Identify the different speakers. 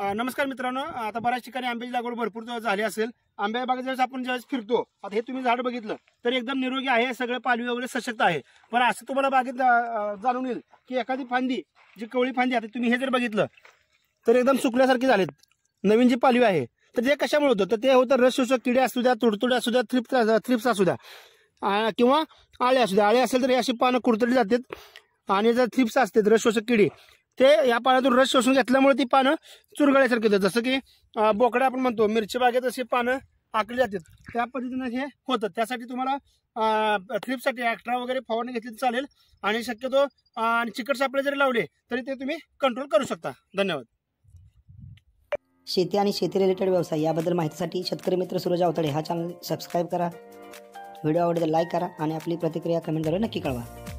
Speaker 1: नमस्कार मित्रांनो आता बऱ्याच ठिकाणी आंब्याची लागवड भरपूर झाली असेल आंब्या बागेत ज्यावेळेस आपण ज्यावेळेस फिरतो आता हे तुम्ही झाड बघितलं तर एकदम निरोगी आहे सगळं पालवी वगैरे सशक्त आहे पण असं तुम्हाला बागेत जाणून येईल की एखादी फांदी जी कवळी फांदी आता तुम्ही हे जर बघितलं तर एकदम सुकल्यासारखी झालेत नवीन जी पालवी आहे तर ते कशामुळे होतं तर ते होतं रस शोषक किडे असू द्या तुडतुडे असू द्या थ्रिप्स थ्रिप्स असू द्या किंवा आळे असू द्या आळे असेल तर हे अशी पानं कुरतडी जातात आणि जर थ्रिप्स असते रस शोषक किडे ते या पानातून रस शोषून घेतल्यामुळे ती पानं चुरगळ्यासारखी होतात जसं की बोकडे आपण म्हणतो मिरची बागेत असे पानं आकली जातात त्या पद्धतीनं हे होतं त्यासाठी तुम्हाला थ्रीपसाठी ॲक्ट्रा वगैरे फवारणी घेतली तर चालेल आणि शक्यतो आणि चिकट सापळे जरी लावले तरी ते तुम्ही कंट्रोल करू शकता धन्यवाद
Speaker 2: शेती आणि शेती रिलेटेड व्यवसाय याबद्दल माहितीसाठी शेतकरी मित्र सुरज अवतडे हा चॅनल सबस्क्राईब करा व्हिडिओ आवडले लाईक करा आणि आपली प्रतिक्रिया कमेंट नक्की कळवा